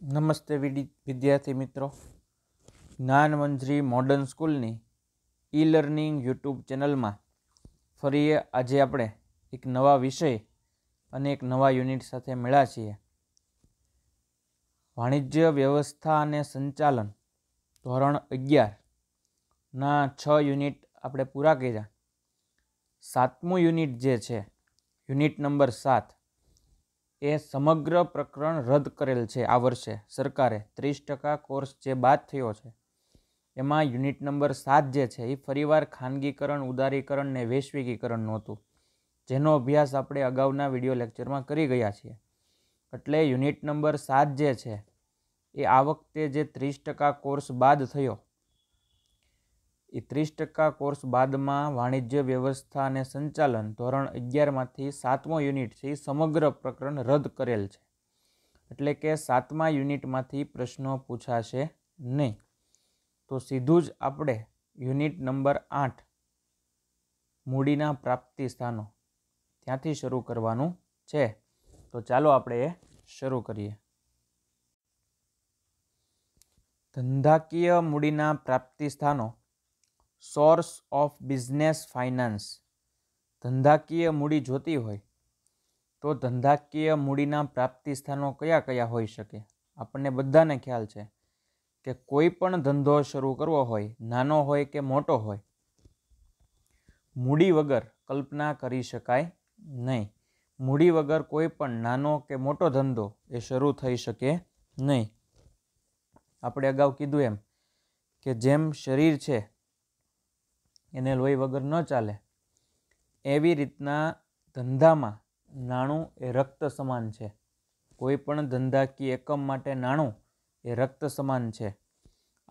નમસ્તે વિદ્યાર્થી મિત્રો જ્ઞાનમંજરી મોડર્ન સ્કૂલની ઈ લર્નિંગ યુટ્યુબ ચેનલમાં ફરી આજે આપણે એક નવા વિષય અને એક નવા યુનિટ સાથે મળ્યા છીએ વાણિજ્ય વ્યવસ્થા અને સંચાલન ધોરણ અગિયારના છ યુનિટ આપણે પૂરા કર્યા સાતમું યુનિટ જે છે યુનિટ નંબર સાત એ સમગ્ર પ્રકરણ રદ કરેલ છે આ વર્ષે સરકારે ત્રીસ ટકા કોર્સ જે બાદ થયો છે એમાં યુનિટ નંબર સાત જે છે એ ફરીવાર ખાનગીકરણ ઉદારીકરણ ને વૈશ્વિકીકરણ નહોતું જેનો અભ્યાસ આપણે અગાઉના વિડીયો લેક્ચરમાં કરી ગયા છીએ એટલે યુનિટ નંબર સાત જે છે એ આ વખતે જે ત્રીસ ટકા કોર્સ બાદ થયો એ ત્રીસ ટકા કોર્સ બાદમાં વાણિજ્ય વ્યવસ્થા અને સંચાલન ધોરણ અગિયારમાંથી સાતમો યુનિટ છે એ સમગ્ર પ્રકરણ રદ કરેલ છે એટલે કે સાતમા યુનિટમાંથી પ્રશ્નો પૂછાશે નહીં તો સીધું જ આપણે યુનિટ નંબર આઠ મૂડીના પ્રાપ્તિ સ્થાનો ત્યાંથી શરૂ કરવાનું છે તો ચાલો આપણે એ શરૂ કરીએ ધંધાકીય મૂડીના પ્રાપ્તિ સ્થાનો સોર્સ ઓફ બિઝનેસ ફાઇનાન્સ ધંધાકીય મૂડી જોતી હોય તો ધંધાકીય મૂડીના પ્રાપ્તિ સ્થાનો કયા કયા હોઈ શકે આપણને બધાને ખ્યાલ છે કે કોઈ પણ ધંધો શરૂ કરવો હોય નાનો હોય કે મોટો હોય મૂડી વગર કલ્પના કરી શકાય નહીં મૂડી વગર કોઈ પણ નાનો કે મોટો ધંધો એ શરૂ થઈ શકે નહીં આપણે અગાઉ કીધું એમ કે જેમ શરીર છે એને લોહી વગર ન ચાલે એવી રીતના ધંધામાં નાણું એ રક્ત સમાન છે કોઈ પણ ધંધાકીય એકમ માટે નાણું એ રક્ત સમાન છે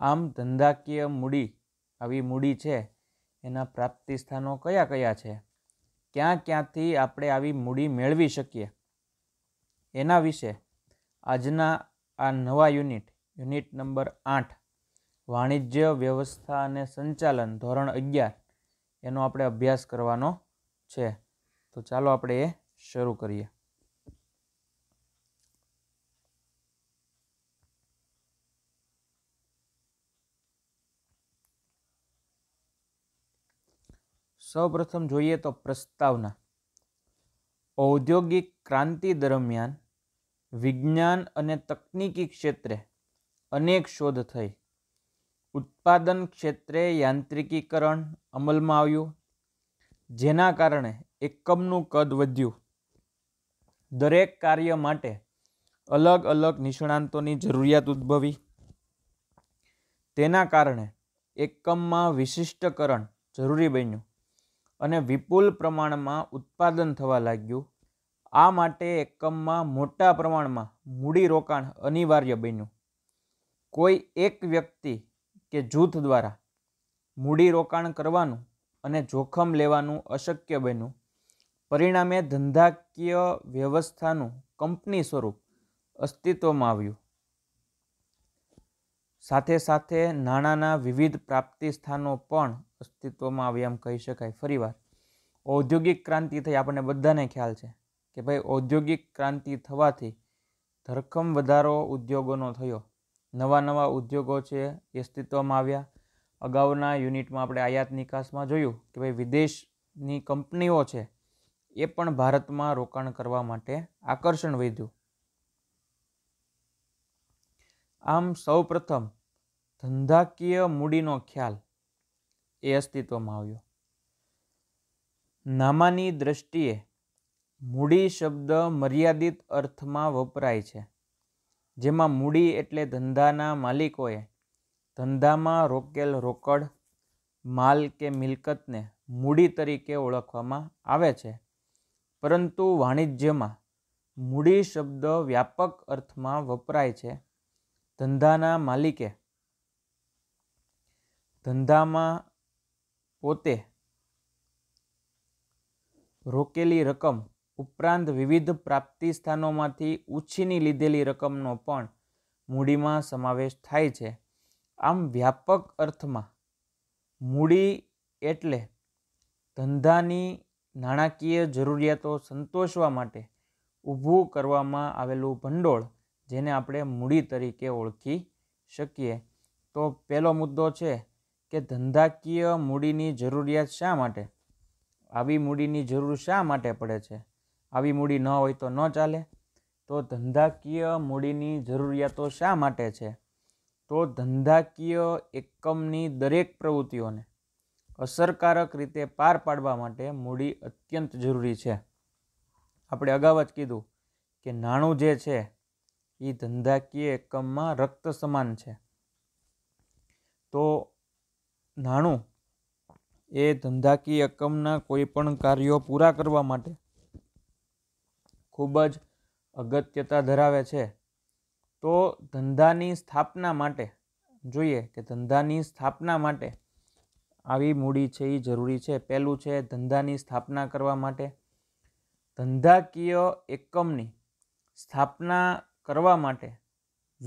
આમ ધંધાકીય મૂડી આવી મૂડી છે એના પ્રાપ્તિ સ્થાનો કયા કયા છે ક્યાં ક્યાંથી આપણે આવી મૂડી મેળવી શકીએ એના વિશે આજના આ નવા યુનિટ યુનિટ નંબર આઠ વાણિજ્ય વ્યવસ્થા અને સંચાલન ધોરણ અગિયાર એનો આપણે અભ્યાસ કરવાનો છે તો ચાલો આપણે એ શરૂ કરીએ સૌપ્રથમ જોઈએ તો પ્રસ્તાવના ઔદ્યોગિક ક્રાંતિ દરમિયાન વિજ્ઞાન અને તકનીકી ક્ષેત્રે અનેક શોધ થઈ ઉત્પાદન ક્ષેત્રે યાંત્રિકીકરણ અમલમાં આવ્યું જેના કારણે એકમનું કદ વધ્યું દરેક કાર્ય માટે અલગ અલગ નિષ્ણાંતોની જરૂરિયાત ઉદ્ભવી તેના કારણે એકમમાં વિશિષ્ટકરણ જરૂરી બન્યું અને વિપુલ પ્રમાણમાં ઉત્પાદન થવા લાગ્યું આ માટે એકમમાં મોટા પ્રમાણમાં મૂડીરોકાણ અનિવાર્ય બન્યું કોઈ એક વ્યક્તિ કે જૂથ દ્વારા મૂડીરોકાણ કરવાનું અને જોખમ લેવાનું અશક્ય બન્યું પરિણામે ધંધાકીય વ્યવસ્થાનું કંપની સ્વરૂપ અસ્તિત્વમાં આવ્યું સાથે સાથે નાણાંના વિવિધ પ્રાપ્તિ સ્થાનો પણ અસ્તિત્વમાં આવ્યા એમ કહી શકાય ફરીવાર ઔદ્યોગિક ક્રાંતિ થઈ આપણને બધાને ખ્યાલ છે કે ભાઈ ઔદ્યોગિક ક્રાંતિ થવાથી ધરખમ વધારો ઉદ્યોગોનો થયો નવા નવા ઉદ્યોગો છે એ અસ્તિત્વમાં આવ્યા અગાઉના યુનિટમાં આપણે આયાત નિકાસમાં જોયું કે ભાઈ વિદેશની કંપનીઓ છે એ પણ ભારતમાં રોકાણ કરવા માટે આકર્ષણ વધ્યું આમ સૌપ્રથમ ધંધાકીય મૂડીનો ખ્યાલ એ અસ્તિત્વમાં આવ્યો નામાની દ્રષ્ટિએ મૂડી શબ્દ મર્યાદિત અર્થમાં વપરાય છે જેમાં મૂડી એટલે ધંધાના માલિકોએ ધંધામાં રોકેલ રોકડ માલ કે મિલકતને મૂડી તરીકે ઓળખવામાં આવે છે પરંતુ વાણિજ્યમાં મૂડી શબ્દ વ્યાપક અર્થમાં વપરાય છે ધંધાના માલિકે ધંધામાં પોતે રોકેલી રકમ ઉપરાંત વિવિધ પ્રાપ્તિ સ્થાનોમાંથી ઉછીની લીધેલી રકમનો પણ મૂડીમાં સમાવેશ થાય છે આમ વ્યાપક અર્થમાં મૂડી એટલે ધંધાની નાણાકીય જરૂરિયાતો સંતોષવા માટે ઊભું કરવામાં આવેલું ભંડોળ જેને આપણે મૂડી તરીકે ઓળખી શકીએ તો પહેલો મુદ્દો છે કે ધંધાકીય મૂડીની જરૂરિયાત શા માટે આવી મૂડીની જરૂર શા માટે પડે છે આવી મૂડી ન હોય તો ન ચાલે તો ધંધાકીય મૂડીની જરૂરિયાતો શા માટે છે તો ધંધાકીય એકમની દરેક પ્રવૃત્તિઓને અસરકારક રીતે પાર પાડવા માટે મૂડી અત્યંત જરૂરી છે આપણે અગાઉ જ કીધું કે નાણું જે છે એ ધંધાકીય એકમમાં રક્ત સમાન છે તો નાણું એ ધંધાકીય એકમના કોઈપણ કાર્યો પૂરા કરવા માટે ખૂબ જ અગત્યતા ધરાવે છે તો ધંધાની સ્થાપના માટે જોઈએ કે ધંધાની સ્થાપના માટે આવી મૂડી છે એ જરૂરી છે પહેલું છે ધંધાની સ્થાપના કરવા માટે ધંધાકીય એકમની સ્થાપના કરવા માટે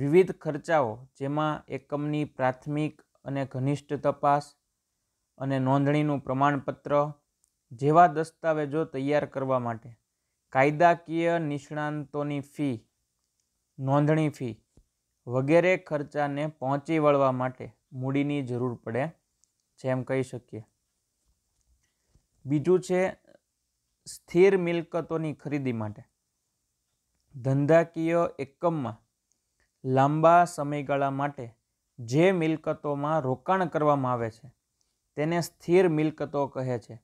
વિવિધ ખર્ચાઓ જેમાં એકમની પ્રાથમિક અને ઘનિષ્ઠ તપાસ અને નોંધણીનું પ્રમાણપત્ર જેવા દસ્તાવેજો તૈયાર કરવા માટે કાયદાકીય નિષ્ણાંતોની ફી નોંધણી ફી વગેરે ખર્ચાને પહોંચી વળવા માટે મૂડીની જરૂર પડે છે એમ કહી શકીએ બીજું છે સ્થિર મિલકતોની ખરીદી માટે ધંધાકીય એકમમાં લાંબા સમયગાળા માટે જે મિલકતોમાં રોકાણ કરવામાં આવે છે તેને સ્થિર મિલકતો કહે છે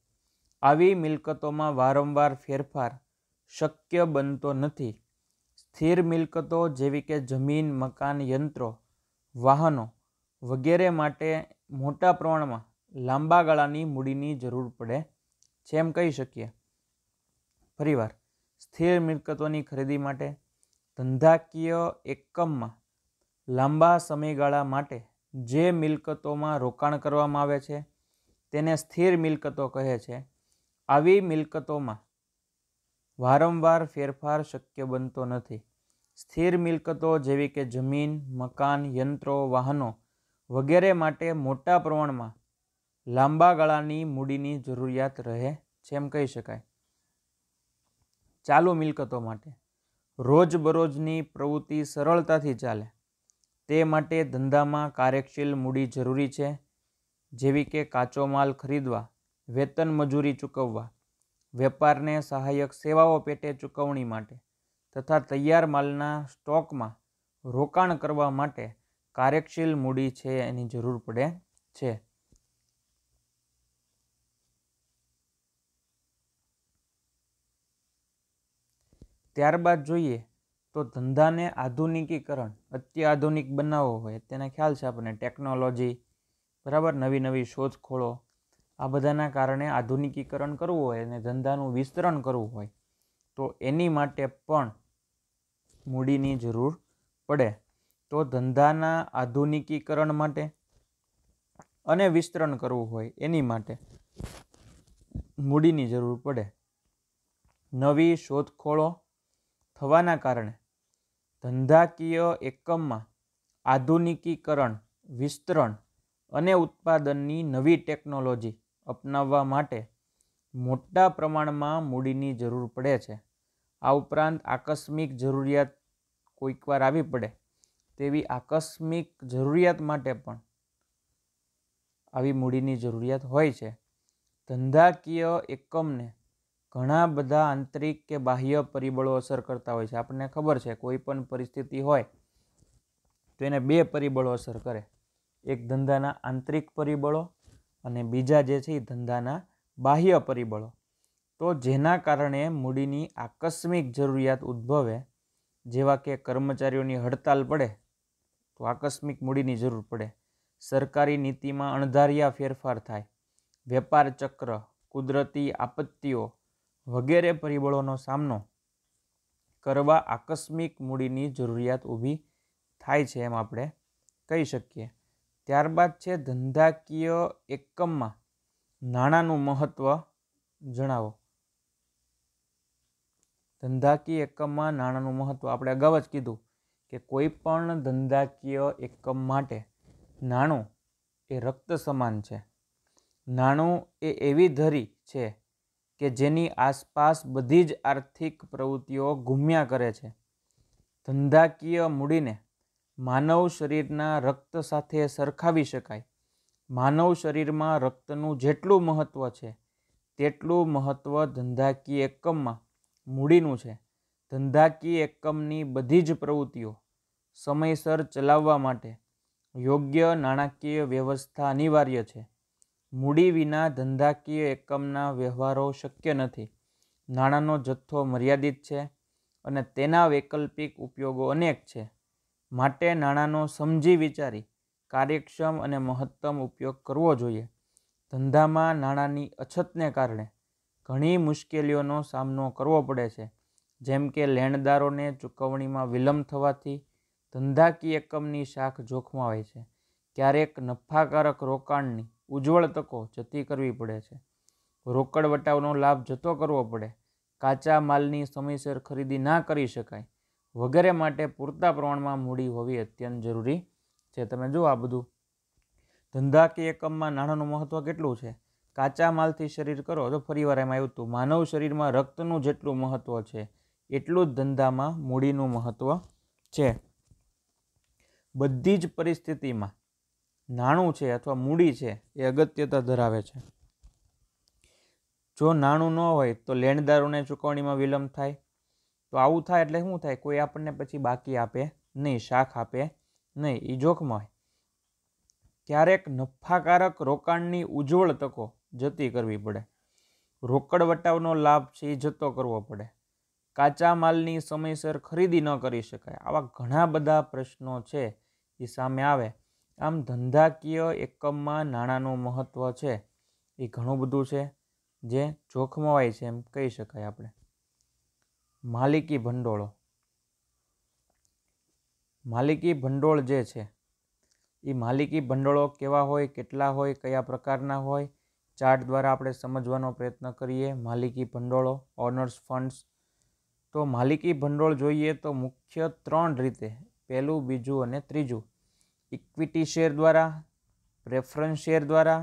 આવી મિલકતોમાં વારંવાર ફેરફાર શક્ય બનતો નથી સ્થિર મિલકતો જેવી કે જમીન મકાન યંત્રો વાહનો વગેરે માટે મોટા પ્રમાણમાં લાંબા ગાળાની મૂડીની જરૂર પડે છે એમ કહી શકીએ ફરીવાર સ્થિર મિલકતોની ખરીદી માટે ધંધાકીય એકમમાં લાંબા સમયગાળા માટે જે મિલકતોમાં રોકાણ કરવામાં આવે છે તેને સ્થિર મિલકતો કહે છે આવી મિલકતોમાં વારંવાર ફેરફાર શક્ય બનતો નથી સ્થિર મિલકતો જેવી કે જમીન મકાન યંત્રો વાહનો વગેરે માટે મોટા પ્રમાણમાં લાંબા ગાળાની મૂડીની જરૂરિયાત રહે છે એમ કહી શકાય ચાલુ મિલકતો માટે રોજબરોજની પ્રવૃત્તિ સરળતાથી ચાલે તે માટે ધંધામાં કાર્યશીલ મૂડી જરૂરી છે જેવી કે કાચો માલ ખરીદવા વેતન મજૂરી ચૂકવવા વેપારને સહાયક સેવાઓ પેટે ચૂકવણી માટે તથા તૈયાર માલના સ્ટોકમાં રોકાણ કરવા માટે કાર્યશીલ મૂડી છે એની જરૂર પડે છે ત્યારબાદ જોઈએ તો ધંધાને આધુનિકીકરણ અત્યાધુનિક બનાવવો હોય તેના ખ્યાલ છે આપણને ટેકનોલોજી બરાબર નવી નવી શોધખોળો આ બધાના કારણે આધુનિકીકરણ કરવું હોય અને ધંધાનું વિસ્તરણ કરવું હોય તો એની માટે પણ મૂડીની જરૂર પડે તો ધંધાના આધુનિકીકરણ માટે અને વિસ્તરણ કરવું હોય એની માટે મૂડીની જરૂર પડે નવી શોધખોળો થવાના કારણે ધંધાકીય એકમમાં આધુનિકીકરણ વિસ્તરણ અને ઉત્પાદનની નવી ટેકનોલોજી અપનાવવા માટે મોટા પ્રમાણમાં મૂડીની જરૂર પડે છે આ ઉપરાંત આકસ્મિક જરૂરિયાત કોઈકવાર આવી પડે તેવી આકસ્મિક જરૂરિયાત માટે પણ આવી મૂડીની જરૂરિયાત હોય છે ધંધાકીય એકમને ઘણા બધા આંતરિક કે બાહ્ય પરિબળો અસર કરતા હોય છે આપણને ખબર છે કોઈ પણ પરિસ્થિતિ હોય તો એને બે પરિબળો અસર કરે એક ધંધાના આંતરિક પરિબળો અને બીજા જે છે એ ધંધાના બાહ્ય પરિબળો તો જેના કારણે મૂડીની આકસ્મિક જરૂરિયાત ઉદ્ભવે જેવા કે કર્મચારીઓની હડતાલ પડે તો આકસ્મિક મૂડીની જરૂર પડે સરકારી નીતિમાં અણધાર્યા ફેરફાર થાય વેપાર ચક્ર કુદરતી આપત્તિઓ વગેરે પરિબળોનો સામનો કરવા આકસ્મિક મૂડીની જરૂરિયાત ઊભી થાય છે એમ આપણે કહી શકીએ ત્યારબાદ છે ધંધાકીય એકમમાં નાણાંનું મહત્ત્વ જણાવો ધંધાકીય એકમમાં નાણાંનું મહત્ત્વ આપણે અગાઉ જ કીધું કે કોઈ પણ ધંધાકીય એકમ માટે નાણું એ રક્ત સમાન છે નાણું એ એવી ધરી છે કે જેની આસપાસ બધી જ આર્થિક પ્રવૃત્તિઓ ઘૂમ્યા કરે છે ધંધાકીય મૂડીને માનવ શરીરના રક્ત સાથે સરખાવી શકાય માનવ શરીરમાં રક્તનું જેટલું મહત્ત્વ છે તેટલું મહત્ત્વ ધંધાકીય એકમમાં મૂડીનું છે ધંધાકીય એકમની બધી જ પ્રવૃત્તિઓ સમયસર ચલાવવા માટે યોગ્ય નાણાકીય વ્યવસ્થા અનિવાર્ય છે મૂડી વિના ધંધાકીય એકમના વ્યવહારો શક્ય નથી નાણાંનો જથ્થો મર્યાદિત છે અને તેના વૈકલ્પિક ઉપયોગો અનેક છે માટે નાણાંનો સમજી વિચારી કાર્યક્ષમ અને મહત્તમ ઉપયોગ કરવો જોઈએ ધંધામાં નાણાંની અછતને કારણે ઘણી મુશ્કેલીઓનો સામનો કરવો પડે છે જેમ કે લેણદારોને ચૂકવણીમાં વિલંબ થવાથી ધંધાકીય એકમની શાખ જોખમાવે છે ક્યારેક નફાકારક રોકાણની ઉજ્જવળ તકો જતી કરવી પડે છે રોકડ વટાવનો લાભ જતો કરવો પડે કાચા માલની સમયસર ખરીદી ના કરી શકાય વગેરે માટે પૂરતા પ્રમાણમાં મૂડી હોવી અત્યંત જરૂરી છે તમે જુઓ આ બધું ધંધાકીય એકમમાં નાણાંનું મહત્ત્વ કેટલું છે કાચા માલથી શરીર કરો તો ફરીવાર એમાં આવ્યું હતું માનવ શરીરમાં રક્તનું જેટલું મહત્ત્વ છે એટલું જ ધંધામાં મૂડીનું મહત્ત્વ છે બધી જ પરિસ્થિતિમાં નાણું છે અથવા મૂડી છે એ અગત્યતા ધરાવે છે જો નાણું ન હોય તો લેણદારોને ચૂકવણીમાં વિલંબ થાય તો આવું થાય એટલે શું થાય કોઈ આપણને પછી બાકી આપે નહીં શાખ આપે નહીં એ જોખમ હોય ક્યારેક નફાકારક રોકાણની ઉજ્જવળ તકો જતી કરવી પડે રોકડ વટાવનો લાભ છે એ જતો કરવો પડે કાચા માલની સમયસર ખરીદી ન કરી શકાય આવા ઘણા બધા પ્રશ્નો છે એ સામે આવે આમ ધંધાકીય એકમમાં નાણાંનું મહત્ત્વ છે એ ઘણું બધું છે જે જોખમવાય છે એમ કહી શકાય આપણે માલિકી ભંડોળો માલિકી ભંડોળ જે છે એ માલિકી ભંડોળો કેવા હોય કેટલા હોય કયા પ્રકારના હોય ચાર્ટ દ્વારા આપણે સમજવાનો પ્રયત્ન કરીએ માલિકી ભંડોળો ઓનર્સ ફંડ્સ તો માલિકી ભંડોળ જોઈએ તો મુખ્ય ત્રણ રીતે પહેલું બીજું અને ત્રીજું ઇક્વિટી શેર દ્વારા પ્રેફરન્સ શેર દ્વારા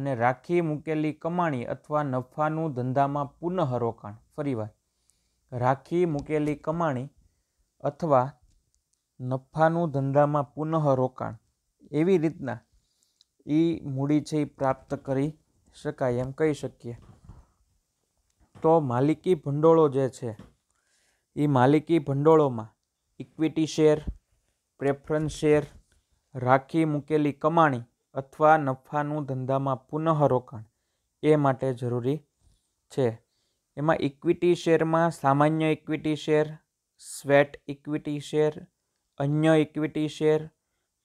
અને રાખી મૂકેલી કમાણી અથવા નફાનું ધંધામાં પુનઃરોકાણ ફરીવાર રાખી મૂકેલી કમાણી અથવા નફાનું ધંધામાં પુનઃ રોકાણ એવી રીતના એ મૂડી છે એ પ્રાપ્ત કરી શકાય એમ કહી શકીએ તો માલિકી ભંડોળો જે છે એ માલિકી ભંડોળોમાં ઇક્વિટી શેર પ્રેફરન્સ શેર રાખી મૂકેલી કમાણી અથવા નફાનું ધંધામાં પુનઃ રોકાણ એ માટે જરૂરી છે એમાં ઇક્વિટી શેરમાં સામાન્ય equity share sweat equity share અન્ય ઇક્વિટી શેર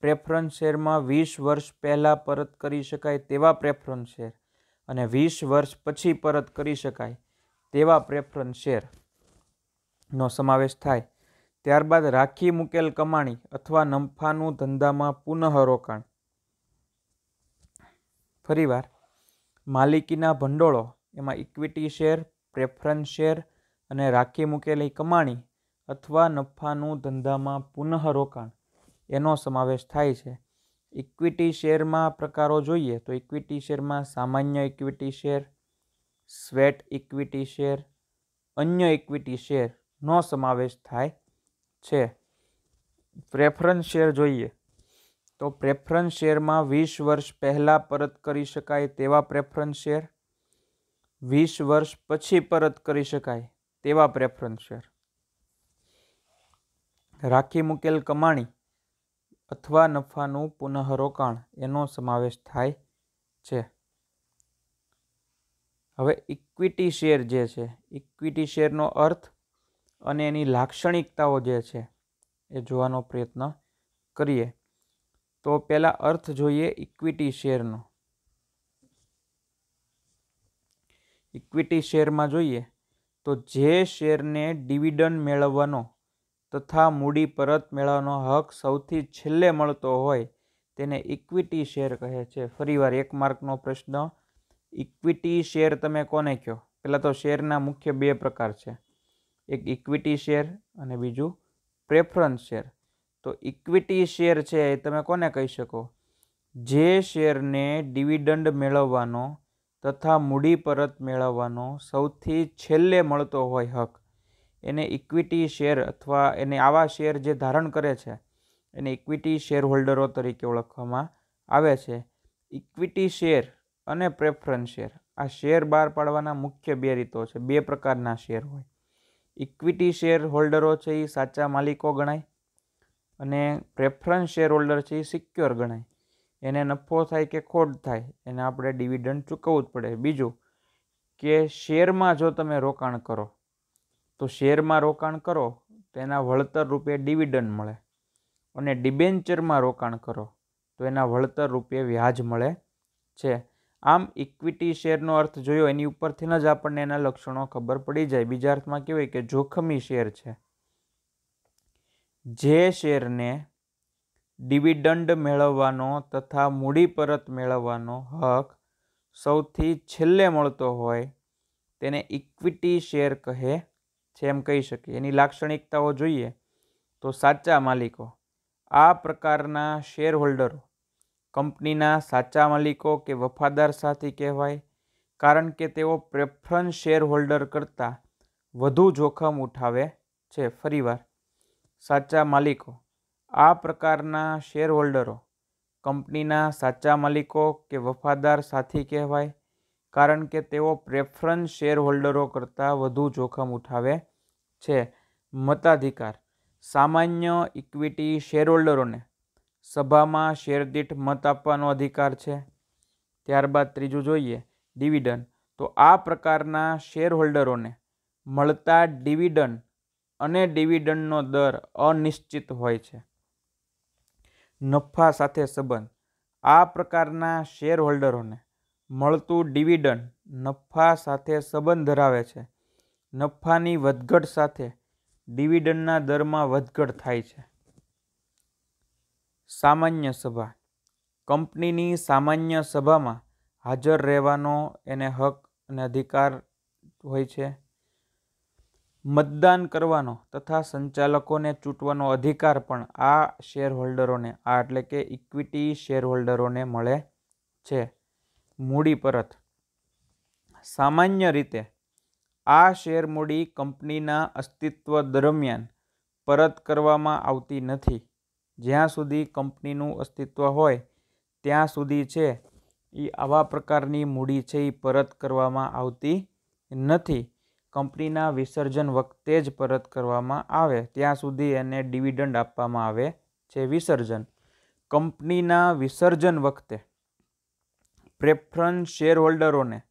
પ્રેફરન્સ શેરમાં વીસ વર્ષ પહેલાં પરત કરી શકાય તેવા પ્રેફરન્સ શેર અને વીસ વર્ષ પછી પરત કરી શકાય તેવા પ્રેફરન્સ શેરનો સમાવેશ થાય ત્યારબાદ રાખી મૂકેલ કમાણી અથવા નફાનું ધંધામાં પુનઃરોકાણ ફરીવાર માલિકીના ભંડોળો એમાં ઇક્વિટી શેર પ્રેફરન્સ શેર અને રાખી મૂકેલી કમાણી અથવા નફાનું ધંધામાં પુનઃરોકાણ એનો સમાવેશ થાય છે ઇક્વિટી શેરમાં પ્રકારો જોઈએ તો ઇક્વિટી શેરમાં સામાન્ય equity share sweat equity share અન્ય ઇક્વિટી શેરનો સમાવેશ થાય છે પ્રેફરન્સ શેર જોઈએ તો પ્રેફરન્સ શેરમાં વીસ વર્ષ પહેલાં પરત કરી શકાય તેવા પ્રેફરન્સ શેર વીસ વર્ષ પછી પરત કરી શકાય તેવા પ્રેફરન્સ શેર રાખી મૂકેલ કમાણી અથવા નફાનું પુનઃરોકાણ એનો સમાવેશ થાય છે હવે ઇક્વિટી શેર જે છે ઇક્વિટી શેરનો અર્થ અને એની લાક્ષણિકતાઓ જે છે એ જોવાનો પ્રયત્ન કરીએ તો પહેલાં અર્થ જોઈએ ઇક્વિટી શેરનો ઇક્વિટી શેરમાં જોઈએ તો જે શેરને ડિવિડન્ડ મેળવવાનો તથા મૂડી પરત મેળવવાનો હક સૌથી છેલ્લે મળતો હોય તેને ઇક્વિટી શેર કહે છે ફરીવાર એક માર્કનો પ્રશ્ન ઇક્વિટી શેર તમે કોને કહો પહેલાં તો શેરના મુખ્ય બે પ્રકાર છે એક ઇક્વિટી શેર અને બીજું પ્રેફરન્સ શેર તો ઇક્વિટી શેર છે એ તમે કોને કહી શકો જે શેરને ડિવિડન્ડ મેળવવાનો તથા મૂડી પરત મેળવવાનો સૌથી છેલ્લે મળતો હોય હક એને ઇક્વિટી શેર અથવા એને આવા શેર જે ધારણ કરે છે એને ઇક્વિટી શેર હોલ્ડરો તરીકે ઓળખવામાં આવે છે ઇક્વિટી શેર અને પ્રેફરન્સ શેર આ શેર બહાર પાડવાના મુખ્ય બે રીતો છે બે પ્રકારના શેર હોય ઇક્વિટી શેર હોલ્ડરો છે એ સાચા માલિકો ગણાય અને પ્રેફરન્સ શેર હોલ્ડર છે એ સિક્યોર ગણાય એને નફો થાય કે ખોટ થાય એને આપણે ડિવિડન્ડ ચૂકવવું જ પડે બીજું કે શેરમાં જો તમે રોકાણ કરો તો શેરમાં રોકાણ કરો તો એના વળતર રૂપે ડિવિડન્ડ મળે અને ડિબેન્ચરમાં રોકાણ કરો તો એના વળતર રૂપે વ્યાજ મળે છે આમ ઇક્વિટી શેરનો અર્થ જોયો એની ઉપરથી જ આપણને એના લક્ષણો ખબર પડી જાય બીજા અર્થમાં કહેવાય કે જોખમી શેર છે જે શેરને ડિવિડન્ડ મેળવવાનો તથા મૂડી પરત મેળવવાનો હક સૌથી છેલ્લે મળતો હોય તેને ઇક્વિટી શેર કહે છે એમ કહી શકીએ એની લાક્ષણિકતાઓ જોઈએ તો સાચા માલિકો આ પ્રકારના શેર હોલ્ડરો કંપનીના સાચા માલિકો કે વફાદાર સાથી કહેવાય કારણ કે તેઓ પ્રેફરન્સ શેર હોલ્ડર કરતાં વધુ જોખમ ઉઠાવે છે ફરીવાર સાચા માલિકો આ પ્રકારના શેરહોલ્ડરો કંપનીના સાચા માલિકો કે વફાદાર સાથી કહેવાય કારણ કે તેઓ પ્રેફરન્સ શેરહોલ્ડરો કરતાં વધુ જોખમ ઉઠાવે છે મતાધિકાર સામાન્ય ઇક્વિટી શેરહોલ્ડરોને સભામાં શેરદીઠ મત આપવાનો અધિકાર છે ત્યારબાદ ત્રીજું જોઈએ ડિવિડન્ડ તો આ પ્રકારના શેરહોલ્ડરોને મળતા ડિવિડન્ડ અને ડિવિડન્ડનો દર અનિશ્ચિત હોય છે નફા સાથે સંબંધ આ પ્રકારના શેર હોલ્ડરોને મળતું ડિવિડન્ડ નફા સાથે સંબંધ ધરાવે છે નફાની વધઘટ સાથે ડિવિડન્ડના દરમાં વધઘટ થાય છે સામાન્ય સભા કંપનીની સામાન્ય સભામાં હાજર રહેવાનો એને હક અને અધિકાર હોય છે મતદાન કરવાનો તથા સંચાલકોને ચૂંટવાનો અધિકાર પણ આ શેરહોલ્ડરોને આ એટલે કે ઇક્વિટી શેરહોલ્ડરોને મળે છે મૂડી પરત સામાન્ય રીતે આ શેર મૂડી કંપનીના અસ્તિત્વ દરમિયાન પરત કરવામાં આવતી નથી જ્યાં સુધી કંપનીનું અસ્તિત્વ હોય ત્યાં સુધી છે એ આવા પ્રકારની મૂડી છે એ પરત કરવામાં આવતી નથી કંપનીના વિસર્જન વખતે જ પરત કરવામાં આવે ત્યાં સુધી એને ડિવિડન્ડ આપવામાં આવે છે વિસર્જન કંપનીના વિસર્જન વખતે પ્રેફરન્સ શેરહોલ્ડરોને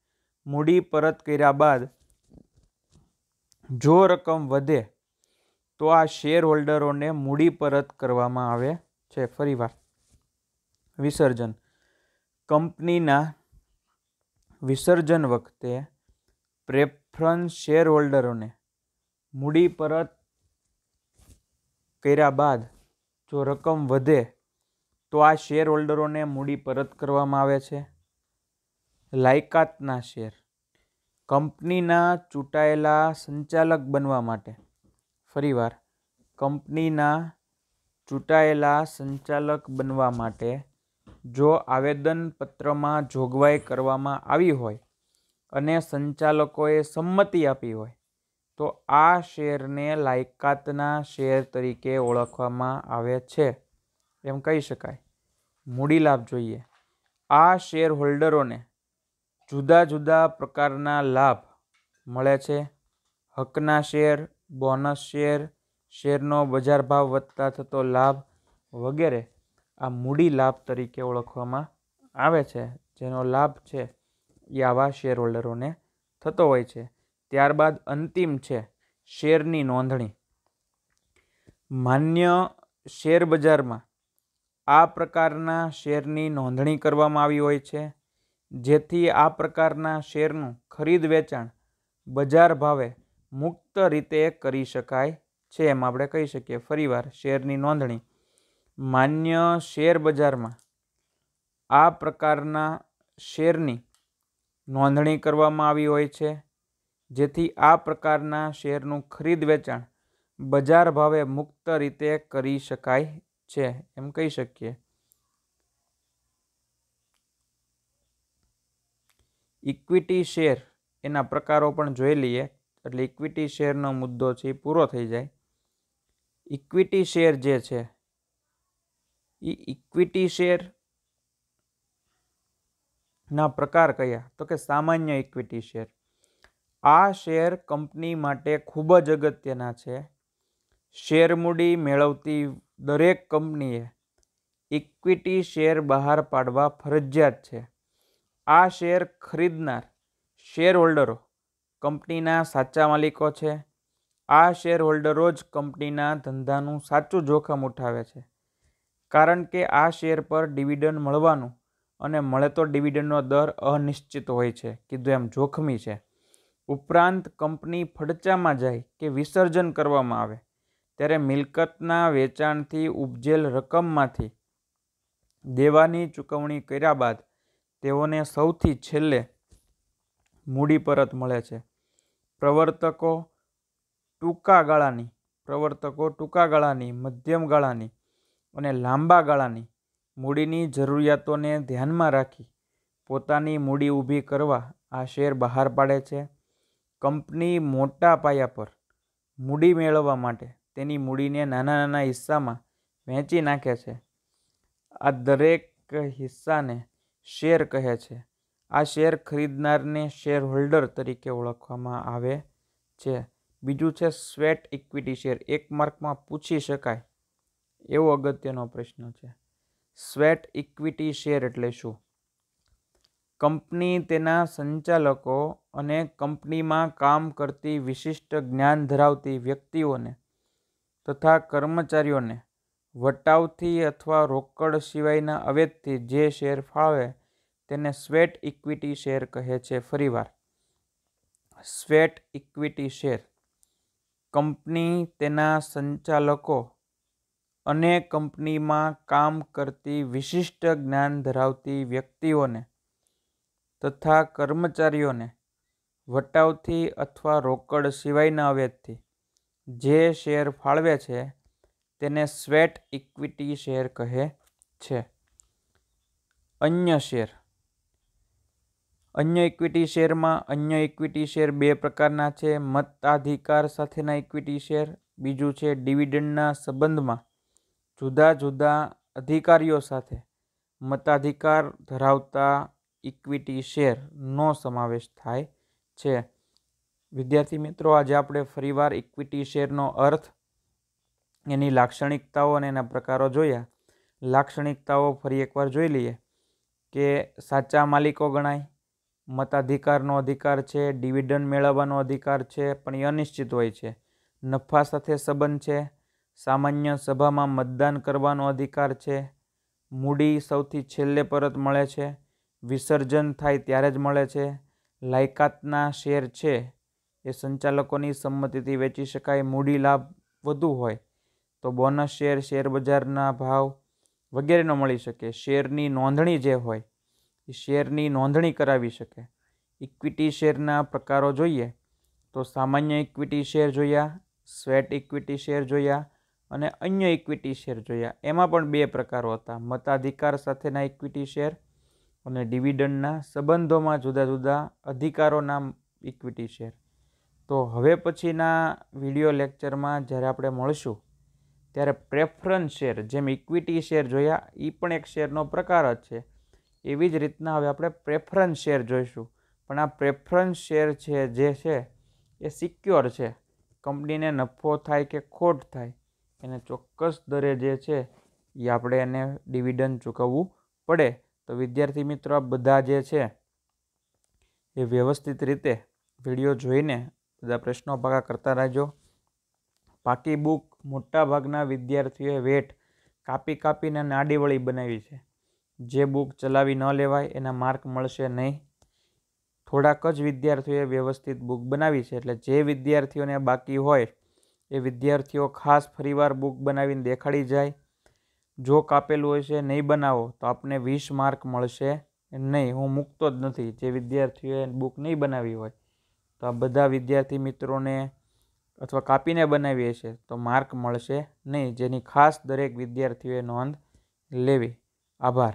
મૂડી પરત કર્યા બાદ જો રકમ વધે તો આ શેરહોલ્ડરોને મૂડી પરત કરવામાં આવે છે ફરીવાર વિસર્જન કંપનીના વિસર્જન વખતે પ્રેફ પ્રિફરન્સ શેરહોલ્ડરોને મૂડી પરત કર્યા બાદ જો રકમ વધે તો આ શેરહોલ્ડરોને મૂડી પરત કરવામાં આવે છે લાયકાતના શેર કંપનીના ચૂંટાયેલા સંચાલક બનવા માટે ફરીવાર કંપનીના ચૂંટાયેલા સંચાલક બનવા માટે જો આવેદનપત્રમાં જોગવાઈ કરવામાં આવી હોય અને સંચાલકોએ સંમતિ આપી હોય તો આ શેરને લાયકાતના શેર તરીકે ઓળખવામાં આવે છે એમ કહી શકાય મૂડી લાભ જોઈએ આ શેર હોલ્ડરોને જુદા જુદા પ્રકારના લાભ મળે છે હકના શેર બોનસ શેર શેરનો બજાર ભાવ વધતા થતો લાભ વગેરે આ મૂડી લાભ તરીકે ઓળખવામાં આવે છે જેનો લાભ છે યાવા આવા શેર હોલ્ડરોને થતો હોય છે ત્યારબાદ અંતિમ છે શેરની નોંધણી માન્ય શેર બજારમાં આ પ્રકારના શેરની નોંધણી કરવામાં આવી હોય છે જેથી આ પ્રકારના શેરનું ખરીદ વેચાણ બજાર ભાવે મુક્ત રીતે કરી શકાય છે એમ આપણે કહી શકીએ ફરીવાર શેરની નોંધણી માન્ય શેર બજારમાં આ પ્રકારના શેરની નોંધણી કરવામાં આવી હોય છે જેથી આ પ્રકારના શેરનું ખરીદ વેચાણ બજાર ભાવે મુક્ત રીતે કરી શકાય છે એમ કહી શકીએ ઇક્વિટી શેર એના પ્રકારો પણ જોઈ લઈએ એટલે ઇક્વિટી શેરનો મુદ્દો છે એ પૂરો થઈ જાય ઇક્વિટી શેર જે છે એ ઇક્વિટી શેર ના પ્રકાર કયા તો કે સામાન્ય ઇક્વિટી શેર આ શેર કંપની માટે ખૂબ જ અગત્યના છે શેર મૂડી મેળવતી દરેક કંપનીએ ઇક્વિટી શેર બહાર પાડવા ફરજિયાત છે આ શેર ખરીદનાર શેર હોલ્ડરો કંપનીના સાચા માલિકો છે આ શેર હોલ્ડરો જ કંપનીના ધંધાનું સાચું જોખમ ઉઠાવે છે કારણ કે આ શેર પર ડિવિડન્ડ મળવાનું અને મળે તો ડિવિડન્ડનો દર અનિશ્ચિત હોય છે કીધું એમ જોખમી છે ઉપરાંત કંપની ફડચામાં જાય કે વિસર્જન કરવામાં આવે ત્યારે મિલકતના વેચાણથી ઉપજેલ રકમમાંથી દેવાની ચૂકવણી કર્યા બાદ તેઓને સૌથી છેલ્લે મૂડી પરત મળે છે પ્રવર્તકો ટૂંકા ગાળાની પ્રવર્તકો ટૂંકા ગાળાની મધ્યમ ગાળાની અને લાંબા ગાળાની મૂડીની જરૂરિયાતોને ધ્યાનમાં રાખી પોતાની મૂડી ઊભી કરવા આ શેર બહાર પાડે છે કંપની મોટા પાયા પર મૂડી મેળવવા માટે તેની મૂડીને નાના નાના હિસ્સામાં વહેંચી નાખે છે આ દરેક હિસ્સાને શેર કહે છે આ શેર ખરીદનારને શેર હોલ્ડર તરીકે ઓળખવામાં આવે છે બીજું છે સ્વેટ ઇક્વિટી શેર એક માર્કમાં પૂછી શકાય એવો અગત્યનો પ્રશ્ન છે સ્વેટ ઇક્વિટી શેર એટલે શું કંપની તેના સંચાલકો અને કંપનીમાં કામ કરતી વિશિષ્ટ જ્ઞાન ધરાવતી વ્યક્તિઓને તથા કર્મચારીઓને વટાવથી અથવા રોકડ સિવાયના અવેધથી જે શેર ફાવે તેને સ્વેટ ઇક્વિટી શેર કહે છે ફરીવાર સ્વેટ ઇક્વિટી શેર કંપની તેના સંચાલકો અને કંપનીમાં કામ કરતી વિશિષ્ટ જ્ઞાન ધરાવતી વ્યક્તિઓને તથા કર્મચારીઓને વટાવથી અથવા રોકડ સિવાયના અવેજથી જે શેર ફાળવે છે તેને સ્વેટ ઇક્વિટી શેર કહે છે અન્ય શેર અન્ય ઇક્વિટી શેરમાં અન્ય ઇક્વિટી શેર બે પ્રકારના છે મતાધિકાર સાથેના ઇક્વિટી શેર બીજું છે ડિવિડન્ડના સંબંધમાં જુદા જુદા અધિકારીઓ સાથે મતાધિકાર ધરાવતા ઇક્વિટી શેરનો સમાવેશ થાય છે વિદ્યાર્થી મિત્રો આજે આપણે ફરીવાર ઇક્વિટી શેરનો અર્થ એની લાક્ષણિકતાઓ અને એના પ્રકારો જોયા લાક્ષણિકતાઓ ફરી એકવાર જોઈ લઈએ કે સાચા માલિકો ગણાય મતાધિકારનો અધિકાર છે ડિવિડન્ડ મેળવવાનો અધિકાર છે પણ એ અનિશ્ચિત હોય છે નફા સાથે સંબંધ છે સામાન્ય સભામાં મતદાન કરવાનો અધિકાર છે મૂડી સૌથી છેલ્લે પરત મળે છે વિસર્જન થાય ત્યારે જ મળે છે લાયકાતના શેર છે એ સંચાલકોની સંમતિથી વેચી શકાય મૂડી લાભ વધુ હોય તો બોનસ શેર શેરબજારના ભાવ વગેરેનો મળી શકે શેરની નોંધણી જે હોય એ શેરની નોંધણી કરાવી શકે ઇક્વિટી શેરના પ્રકારો જોઈએ તો સામાન્ય ઇક્વિટી શેર જોયા સ્વેટ ઇક્વિટી શેર જોયા અને અન્ય ઇક્વિટી શેર જોયા એમાં પણ બે પ્રકારો હતા મતાધિકાર સાથેના ઇક્વિટી શેર અને ડિવિડન્ડના સંબંધોમાં જુદા જુદા અધિકારોના ઇક્વિટી શેર તો હવે પછીના વિડીયો લેક્ચરમાં જ્યારે આપણે મળશું ત્યારે પ્રેફરન્સ શેર જેમ ઇક્વિટી શેર જોયા એ પણ એક શેરનો પ્રકાર જ છે એવી જ રીતના હવે આપણે પ્રેફરન્સ શેર જોઈશું પણ આ પ્રેફરન્સ શેર છે જે છે એ સિક્યોર છે કંપનીને નફો થાય કે ખોટ થાય એને ચોક્કસ દરે જે છે એ આપણે એને ડિવિડન્ડ ચૂકવવું પડે તો વિદ્યાર્થી મિત્રો આ બધા જે છે એ વ્યવસ્થિત રીતે વિડીયો જોઈને બધા પ્રશ્નો ભાગા કરતા રહેજો પાકી બુક મોટાભાગના વિદ્યાર્થીઓએ વેટ કાપી કાપીને નાડીવળી બનાવી છે જે બુક ચલાવી ન લેવાય એના માર્ક મળશે નહીં થોડાક જ વિદ્યાર્થીઓએ વ્યવસ્થિત બુક બનાવી છે એટલે જે વિદ્યાર્થીઓને બાકી હોય એ વિદ્યાર્થીઓ ખાસ ફરીવાર બુક બનાવીને દેખાડી જાય જો કાપેલું હોય છે નહીં બનાવો તો આપને વીસ માર્ક મળશે નહીં હું મૂકતો જ નથી જે વિદ્યાર્થીઓએ બુક નહીં બનાવી હોય તો આ બધા વિદ્યાર્થી મિત્રોને અથવા કાપીને બનાવીએ છીએ તો માર્ક મળશે નહીં જેની ખાસ દરેક વિદ્યાર્થીઓએ નોંધ લેવી આભાર